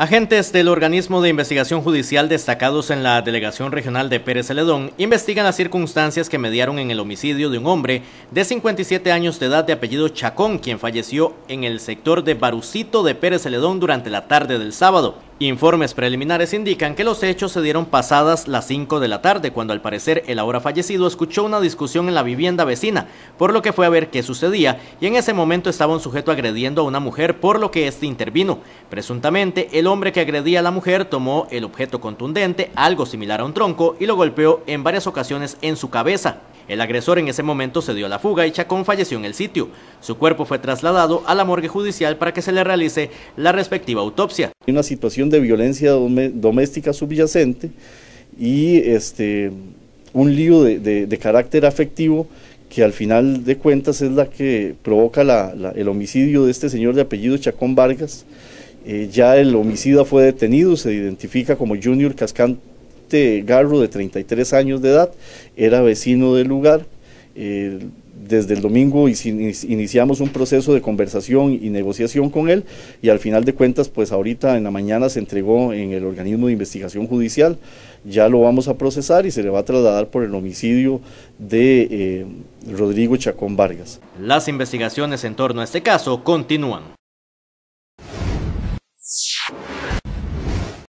Agentes del organismo de investigación judicial destacados en la Delegación Regional de Pérez Celedón investigan las circunstancias que mediaron en el homicidio de un hombre de 57 años de edad de apellido Chacón, quien falleció en el sector de Barucito de Pérez Celedón durante la tarde del sábado. Informes preliminares indican que los hechos se dieron pasadas las 5 de la tarde, cuando al parecer el ahora fallecido escuchó una discusión en la vivienda vecina, por lo que fue a ver qué sucedía, y en ese momento estaba un sujeto agrediendo a una mujer, por lo que éste intervino. Presuntamente, el hombre que agredía a la mujer tomó el objeto contundente, algo similar a un tronco, y lo golpeó en varias ocasiones en su cabeza. El agresor en ese momento se dio a la fuga y Chacón falleció en el sitio. Su cuerpo fue trasladado a la morgue judicial para que se le realice la respectiva autopsia. Una situación de violencia doméstica subyacente y este, un lío de, carácter afectivo que al final de cuentas es la que provoca el homicidio de este señor de apellido Chacón Vargas. Eh, ya el homicida fue detenido, se identifica como Junior Cascante este Garro, de 33 años de edad, era vecino del lugar. Eh, desde el domingo iniciamos un proceso de conversación y negociación con él y al final de cuentas, pues ahorita en la mañana se entregó en el organismo de investigación judicial, ya lo vamos a procesar y se le va a trasladar por el homicidio de eh, Rodrigo Chacón Vargas. Las investigaciones en torno a este caso continúan.